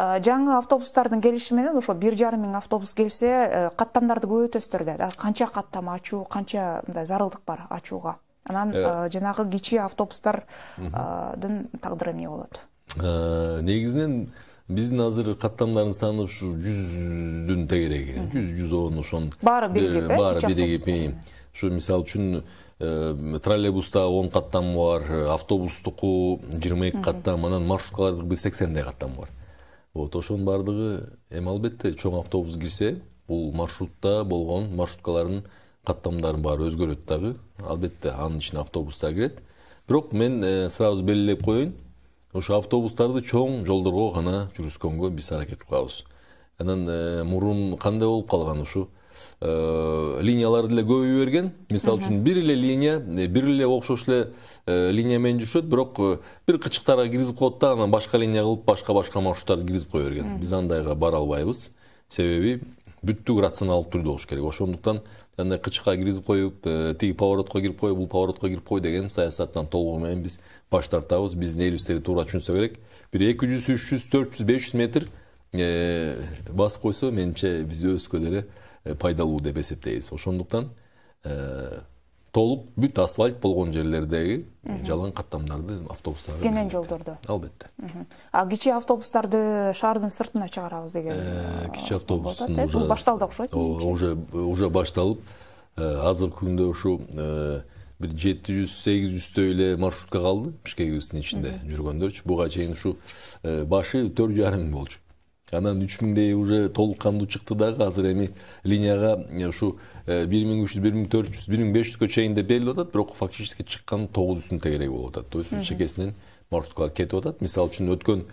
Э, жаңы автобустардын келиши менен ошо бир жарым миң автобус келсе э, каттамдарды көбөйтөсүздөр да канча каттам ачуу канча мындай зарылдык бар ачууга анан э, жанагы кичи автобустардын тагдыры эмне болот негизинен биздин азыр каттамдардын саны ушу жүздүн тегереги жүз жүз он ошон баары биригип э баары биригип ушу мисалы үчүн троллейбуста он каттамы бар автобустуку жыйырма эки каттам анан маршруткалардыкы сексендей каттамы бар вот ошонун баардыгы эми албетте чоң автобус кирсе бул маршрутта болгон маршруткалардын каттамдардын баары өзгөрөт дагы албетте анын ичине автобустар кирет бирок мен э, сразу белгилеп коеюн ошо автобустарды чоң жолдорго гана жүргүзгөнгө биз аракет кылабыз анан э, мурун кандай болуп калган ушу Э, линиялар деле көбөйө берген мисалы үчүн бир эле линия э, бир эле окшош эле э, линия менен жүрүшөт бирок бир кычыктарга киргизип коет да анан башка линия кылып башка башка маршруттарды киргизип кое берген биз андайга бара албайбыз себеби бүттүк рационалдуу түрдө болуш керек ошондуктан жанагындай кычыкка киргизип коюп тиги поворотко кирип кой бул поворотко кирип кой деген саясаттан толугу менен биз баш тартабыз биздин элибизди туура түшүнсө керек бир эки жүз үч жүз төрт жүз беш жүз метр басып койсо менимче биз өзүбүзгө деле пайдалуу деп эсептейбиз ошондуктан толук бүт асфальт болгон жерлердеги жалаң каттамдарды автобустар кенен жолдорду албетте а кичи автобустарды шаардын сыртына чыгарабыз деген кичи автобус уже башталды окшойт уже уже башталып азыркы күндө ушу бир жети жүз сегиз жүздөй эле маршрутка калды бишкегибиздин ичинде жүргөндөрчү буга чейин ушу башы төрт жарым миң болчу анан үч миңдей уже толуккандуу чыкты дагы азыр эми линияга ушу э, э, бир миң үч жүз бир миң төрт жүз бир миң беш жүзгө чейин деп берилип атат бирок фактически чыккан тогуз жүздүн тегереги болуп атат то есть чекесинен может кетип атат мисалы үчүн өткөн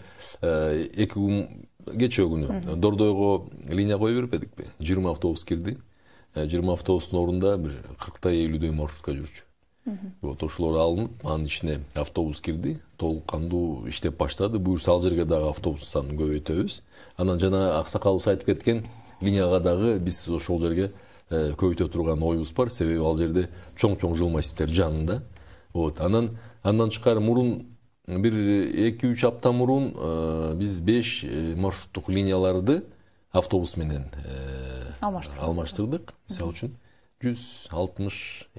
э, эки күн кечээ күнү дордойго линия кое бербедикпи жыйырма автобус кирди жыйырма автобустун ордунда бир кырктай элүүдөй маршрутка жүрчү вот ошолор алынып анын ичине автобус кирди толук кандуу иштеп баштады буюрса ал жерге дагы автобус санын көбөйтөбүз анан жана аксакалыбыз айтып кеткен линияга дагы биз ошол жерге э, көбөйтө турган оюбуз бар себеби ал жерде чоң чоң жыл массивдер жанында вот анан андан тышкары мурун бир эки үч апта мурун э, биз беш э, маршруттук линияларды автобус менен алмаштырдык мисалы үчүн 162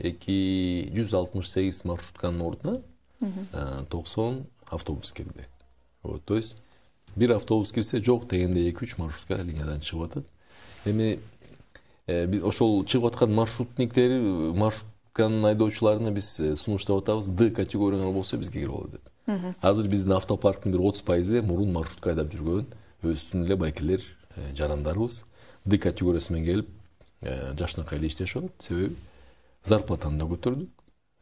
168 маршрутканын ордуна 90 автобус келди вот то есть бир автобус кирсе жок дегенде эки үч маршрутка линиядан чыгып атат эми э, ошол чыгып аткан маршрутниктери маршрутканын айдоочуларына биз э, сунуштап атабыз д категорияңар болсо бизге кирип алы деп азыр биздин автопарктын бир отуз пайызы мурун маршрутка айдап жүргөн өзүбүздүн эле байкелер э, жарандарыбыз д категориясы менен келип Э, жакшынакай иштешип атат себеби зарплатаны да көтөрдүк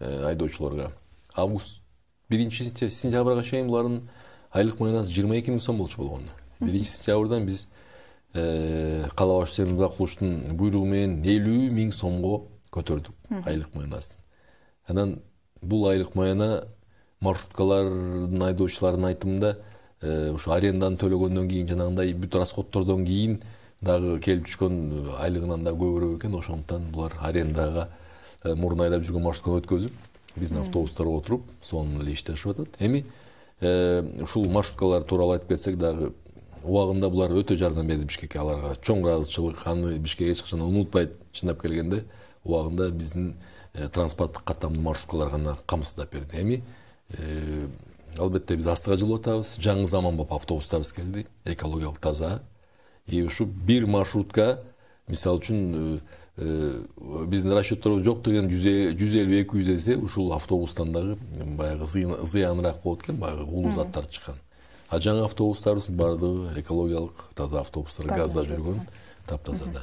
э, айдоочуларга август биринчи сентябрга чейин булардын айлык маянасы жыйырма эки миң сом болчу болгон биринчи сентябрдан биз э, калаа башы буйругу менен элүү миң сомго көтөрдүк айлык маянасын анан бул айлык маяна маршруткалардын айдоочуларынын айтымында ушу аренданы төлөгөндөн кийин жанагындай бүт расходтордон кийин дагы келип түшкөн э, айлыгынан да көбүрөөк экен ошондуктан булар арендага э, мурун айдап жүргөн маршрутканы өткөзүп биздин автобустарга отуруп сонун эле иштешип атат эми э, ушул маршруткалар тууралуу айтып кетсек дагы убагында булар өтө жардам берди бишкекке аларга чоң ыраазычылык аны бишкек эч качан унутпайт чындап келгенде убагында биздин транспорттук каттамдуу маршруткалар гана камсыздап берди эми албетте биз астыга жылып атабыз жаңы заманбап автобустарыбыз келди экологиялык таза и ушу бир маршрутка мисалы үчүн э, э, биздин расчетторубуз жок деген жүз элүү эки жүз эсе ушул автобустан дагы баягы зыяныраак болот экен баягы уулуу заттар чыккан а жаңы автобустарыбыздын баардыгы экологиялык таза автобустар газда жүргөн таптаза да